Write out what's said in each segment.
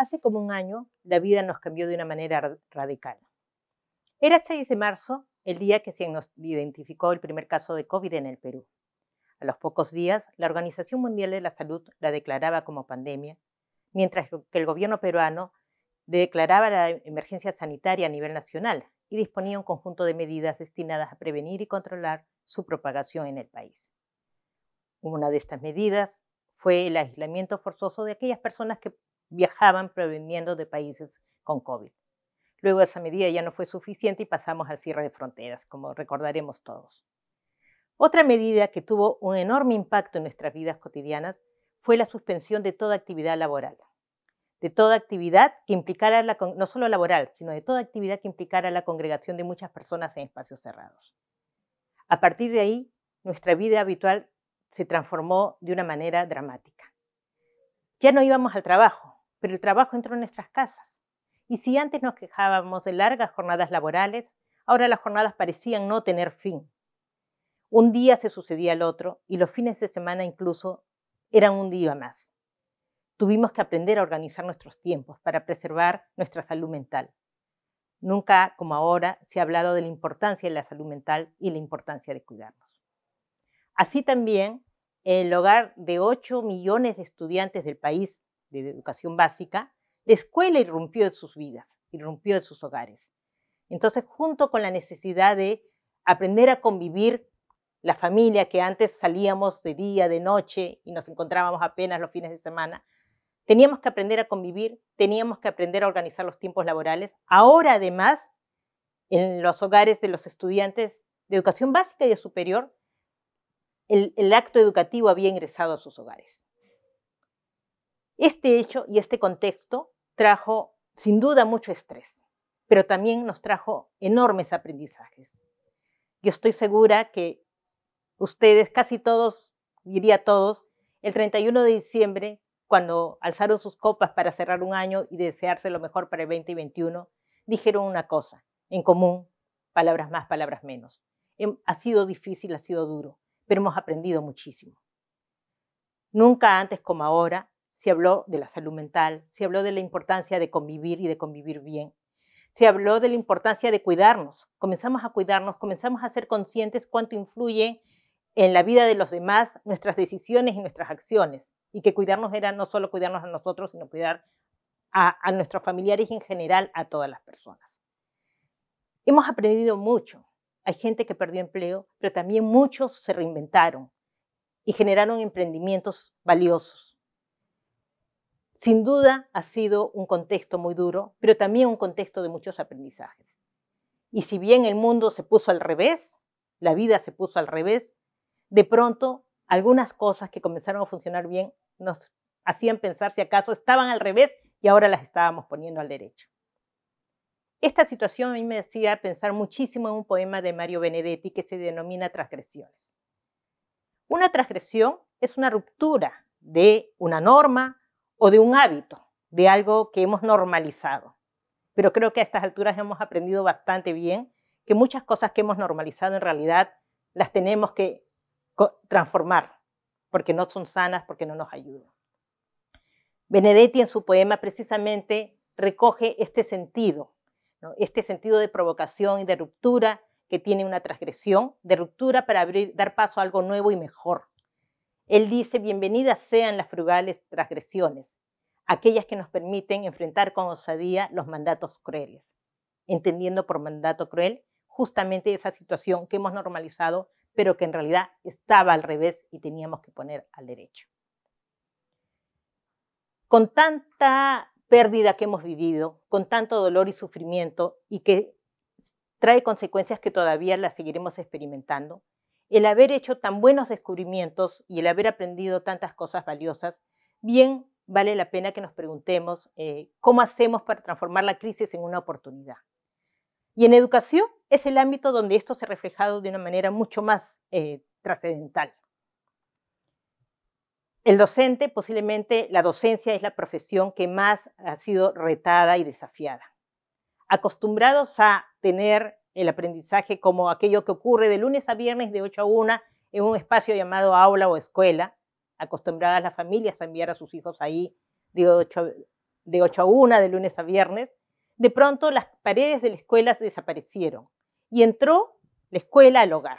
hace como un año la vida nos cambió de una manera radical. Era 6 de marzo, el día que se nos identificó el primer caso de COVID en el Perú. A los pocos días, la Organización Mundial de la Salud la declaraba como pandemia, mientras que el gobierno peruano declaraba la emergencia sanitaria a nivel nacional y disponía un conjunto de medidas destinadas a prevenir y controlar su propagación en el país. Una de estas medidas fue el aislamiento forzoso de aquellas personas que viajaban proveniendo de países con COVID. Luego esa medida ya no fue suficiente y pasamos al cierre de fronteras, como recordaremos todos. Otra medida que tuvo un enorme impacto en nuestras vidas cotidianas fue la suspensión de toda actividad laboral, de toda actividad que implicara no solo laboral, sino de toda actividad que implicara la congregación de muchas personas en espacios cerrados. A partir de ahí, nuestra vida habitual se transformó de una manera dramática. Ya no íbamos al trabajo, pero el trabajo entró en nuestras casas. Y si antes nos quejábamos de largas jornadas laborales, ahora las jornadas parecían no tener fin. Un día se sucedía al otro y los fines de semana incluso eran un día más. Tuvimos que aprender a organizar nuestros tiempos para preservar nuestra salud mental. Nunca como ahora se ha hablado de la importancia de la salud mental y la importancia de cuidarnos. Así también, el hogar de 8 millones de estudiantes del país de educación básica, la escuela irrumpió en sus vidas, irrumpió en sus hogares. Entonces, junto con la necesidad de aprender a convivir la familia, que antes salíamos de día, de noche y nos encontrábamos apenas los fines de semana, teníamos que aprender a convivir, teníamos que aprender a organizar los tiempos laborales. Ahora, además, en los hogares de los estudiantes de educación básica y de superior, el, el acto educativo había ingresado a sus hogares. Este hecho y este contexto trajo sin duda mucho estrés, pero también nos trajo enormes aprendizajes. Yo estoy segura que ustedes, casi todos, diría todos, el 31 de diciembre, cuando alzaron sus copas para cerrar un año y desearse lo mejor para el 2021, dijeron una cosa en común, palabras más, palabras menos. Ha sido difícil, ha sido duro, pero hemos aprendido muchísimo. Nunca antes como ahora se habló de la salud mental, se habló de la importancia de convivir y de convivir bien, se habló de la importancia de cuidarnos, comenzamos a cuidarnos, comenzamos a ser conscientes cuánto influye en la vida de los demás nuestras decisiones y nuestras acciones, y que cuidarnos era no solo cuidarnos a nosotros, sino cuidar a, a nuestros familiares y en general a todas las personas. Hemos aprendido mucho. Hay gente que perdió empleo, pero también muchos se reinventaron y generaron emprendimientos valiosos sin duda ha sido un contexto muy duro, pero también un contexto de muchos aprendizajes. Y si bien el mundo se puso al revés, la vida se puso al revés, de pronto algunas cosas que comenzaron a funcionar bien nos hacían pensar si acaso estaban al revés y ahora las estábamos poniendo al derecho. Esta situación a mí me hacía pensar muchísimo en un poema de Mario Benedetti que se denomina Transgresiones. Una transgresión es una ruptura de una norma, o de un hábito, de algo que hemos normalizado. Pero creo que a estas alturas hemos aprendido bastante bien que muchas cosas que hemos normalizado en realidad las tenemos que transformar, porque no son sanas, porque no nos ayudan. Benedetti en su poema precisamente recoge este sentido, este sentido de provocación y de ruptura que tiene una transgresión, de ruptura para abrir, dar paso a algo nuevo y mejor. Él dice, bienvenidas sean las frugales transgresiones, aquellas que nos permiten enfrentar con osadía los mandatos crueles, entendiendo por mandato cruel justamente esa situación que hemos normalizado, pero que en realidad estaba al revés y teníamos que poner al derecho. Con tanta pérdida que hemos vivido, con tanto dolor y sufrimiento, y que trae consecuencias que todavía las seguiremos experimentando, el haber hecho tan buenos descubrimientos y el haber aprendido tantas cosas valiosas, bien vale la pena que nos preguntemos eh, cómo hacemos para transformar la crisis en una oportunidad. Y en educación es el ámbito donde esto se ha reflejado de una manera mucho más eh, trascendental. El docente, posiblemente la docencia es la profesión que más ha sido retada y desafiada. Acostumbrados a tener el aprendizaje como aquello que ocurre de lunes a viernes de 8 a 1 en un espacio llamado aula o escuela, acostumbradas las familias a enviar a sus hijos ahí de 8, de 8 a 1, de lunes a viernes, de pronto las paredes de la escuela desaparecieron y entró la escuela al hogar.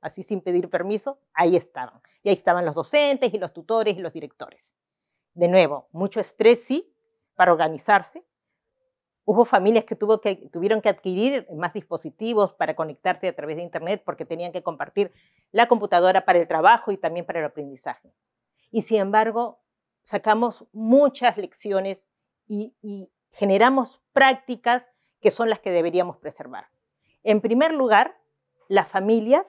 Así sin pedir permiso, ahí estaban. Y ahí estaban los docentes y los tutores y los directores. De nuevo, mucho estrés sí para organizarse, Hubo familias que, tuvieron que adquirir más dispositivos para conectarse a través de Internet porque tenían que compartir la computadora para el trabajo y también para el aprendizaje. Y sin embargo, sacamos muchas lecciones y, y generamos prácticas que son las que deberíamos preservar. En primer lugar, las familias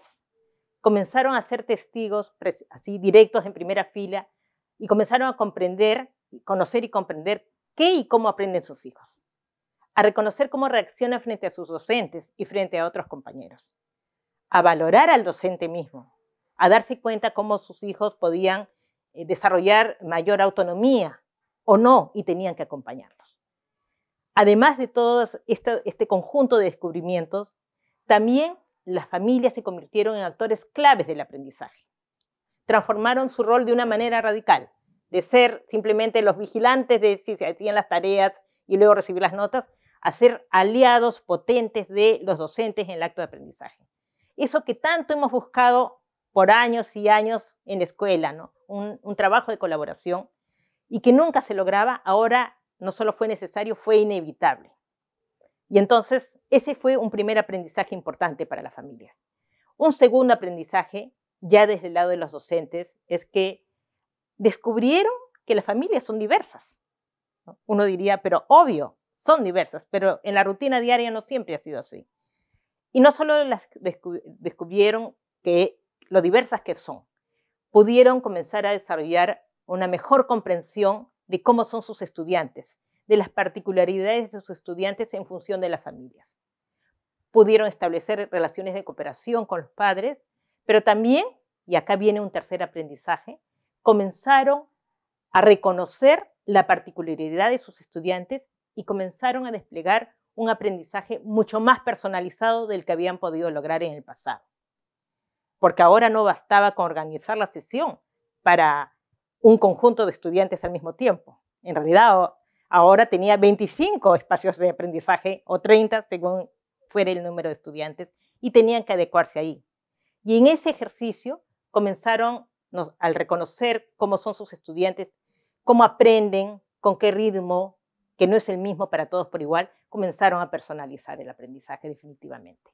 comenzaron a ser testigos así directos en primera fila y comenzaron a comprender, conocer y comprender qué y cómo aprenden sus hijos a reconocer cómo reacciona frente a sus docentes y frente a otros compañeros, a valorar al docente mismo, a darse cuenta cómo sus hijos podían eh, desarrollar mayor autonomía o no y tenían que acompañarlos. Además de todo este, este conjunto de descubrimientos, también las familias se convirtieron en actores claves del aprendizaje. Transformaron su rol de una manera radical, de ser simplemente los vigilantes de si se hacían las tareas y luego recibir las notas, a ser aliados potentes de los docentes en el acto de aprendizaje. Eso que tanto hemos buscado por años y años en la escuela, un, un trabajo de colaboración y que nunca se lograba, ahora no solo fue necesario, fue inevitable. Y entonces ese fue un primer aprendizaje importante para las familias. Un segundo aprendizaje, ya desde el lado de los docentes, es que descubrieron que las familias son diversas. Uno diría, pero obvio, son diversas, pero en la rutina diaria no siempre ha sido así. Y no solo las descubrieron que lo diversas que son, pudieron comenzar a desarrollar una mejor comprensión de cómo son sus estudiantes, de las particularidades de sus estudiantes en función de las familias. Pudieron establecer relaciones de cooperación con los padres, pero también, y acá viene un tercer aprendizaje, comenzaron a reconocer la particularidad de sus estudiantes y comenzaron a desplegar un aprendizaje mucho más personalizado del que habían podido lograr en el pasado. Porque ahora no bastaba con organizar la sesión para un conjunto de estudiantes al mismo tiempo. En realidad, ahora tenía 25 espacios de aprendizaje o 30 según fuera el número de estudiantes y tenían que adecuarse ahí. Y en ese ejercicio comenzaron, al reconocer cómo son sus estudiantes, cómo aprenden, con qué ritmo, que no es el mismo para todos por igual, comenzaron a personalizar el aprendizaje definitivamente.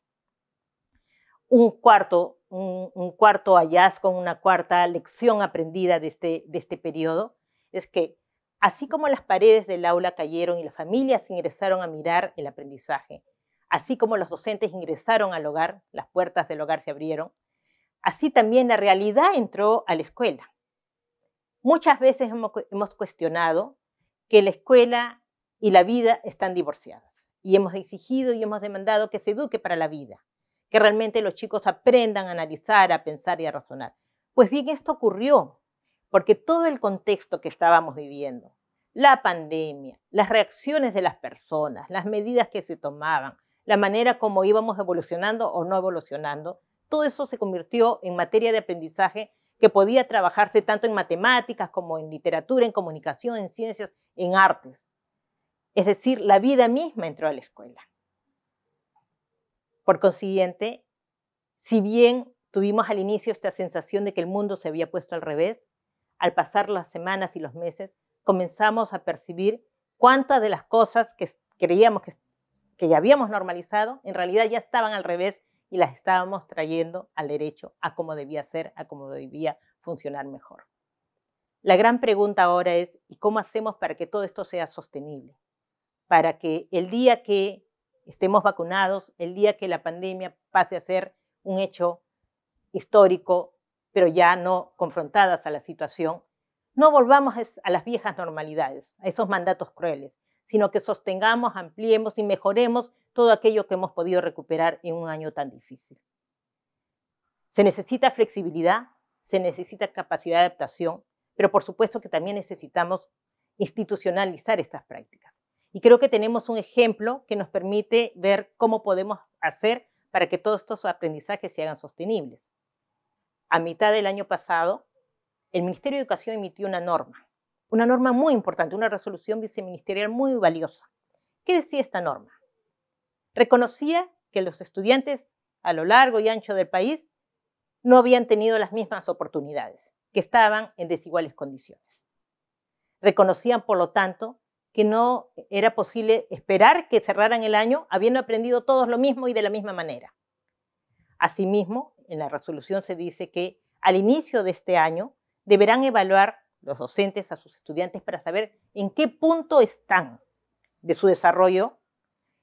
Un cuarto, un, un cuarto hallazgo, una cuarta lección aprendida de este, de este periodo es que así como las paredes del aula cayeron y las familias ingresaron a mirar el aprendizaje, así como los docentes ingresaron al hogar, las puertas del hogar se abrieron, así también la realidad entró a la escuela. Muchas veces hemos, hemos, cuestionado que la escuela y la vida están divorciadas. Y hemos exigido y hemos demandado que se eduque para la vida, que realmente los chicos aprendan a analizar, a pensar y a razonar. Pues bien, esto ocurrió porque todo el contexto que estábamos viviendo, la pandemia, las reacciones de las personas, las medidas que se tomaban, la manera como íbamos evolucionando o no evolucionando, todo eso se convirtió en materia de aprendizaje que podía trabajarse tanto en matemáticas como en literatura, en comunicación, en ciencias, en artes. Es decir, la vida misma entró a la escuela. Por consiguiente, si bien tuvimos al inicio esta sensación de que el mundo se había puesto al revés, al pasar las semanas y los meses, comenzamos a percibir cuántas de las cosas que creíamos que, ya habíamos normalizado, en realidad ya estaban al revés y las estábamos trayendo al derecho, a cómo debía ser, a cómo debía funcionar mejor. La gran pregunta ahora es, ¿y cómo hacemos para que todo esto sea sostenible? para que el día que estemos vacunados, el día que la pandemia pase a ser un hecho histórico, pero ya no confrontadas a la situación, no volvamos a las viejas normalidades, a esos mandatos crueles, sino que sostengamos, ampliemos y mejoremos todo aquello que hemos podido recuperar en un año tan difícil. Se necesita flexibilidad, se necesita capacidad de adaptación, pero por supuesto que también necesitamos institucionalizar estas prácticas. Y creo que tenemos un ejemplo que nos permite ver cómo podemos hacer para que todos estos aprendizajes se hagan sostenibles. A mitad del año pasado, el Ministerio de Educación emitió una norma, una norma muy importante, una resolución viceministerial muy valiosa. ¿Qué decía esta norma? Reconocía que los estudiantes a lo largo y ancho del país no habían tenido las mismas oportunidades, que estaban en desiguales condiciones. Reconocían, por lo tanto, que no era posible esperar que cerraran el año habiendo aprendido todos lo mismo y de la misma manera. Asimismo, en la resolución se dice que al inicio de este año deberán evaluar los docentes a sus estudiantes para saber en qué punto están de su desarrollo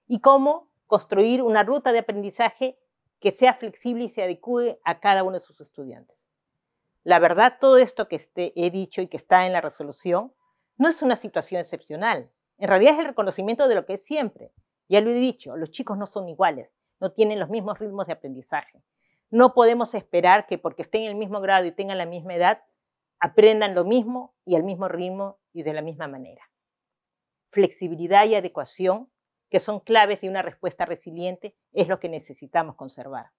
y cómo construir una ruta de aprendizaje que sea flexible y se adecue a cada uno de sus estudiantes. La verdad, todo esto que este, he dicho y que está en la resolución no es una situación excepcional. En realidad es el reconocimiento de lo que es siempre. Ya lo he dicho, los chicos no son iguales, no tienen los mismos ritmos de aprendizaje. No podemos esperar que porque estén en el mismo grado y tengan la misma edad, aprendan lo mismo y al mismo ritmo y de la misma manera. Flexibilidad y adecuación, que son claves de una respuesta resiliente, es lo que necesitamos conservar.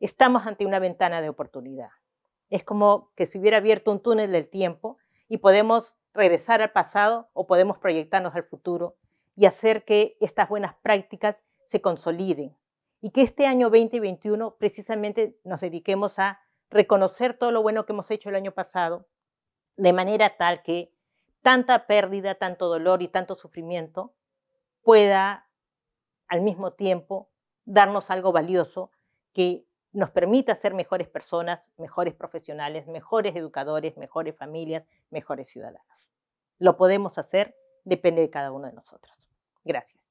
Estamos ante una ventana de oportunidad. Es como que se hubiera abierto un túnel del tiempo y podemos regresar al pasado o podemos proyectarnos al futuro y hacer que estas buenas prácticas se consoliden y que este año 2021 precisamente nos dediquemos a reconocer todo lo bueno que hemos hecho el año pasado, de manera tal que tanta pérdida, tanto dolor y tanto sufrimiento pueda al mismo tiempo darnos algo valioso que nos permita ser mejores personas, mejores profesionales, mejores educadores, mejores familias, mejores ciudadanos. Lo podemos hacer, depende de cada uno de nosotros. Gracias.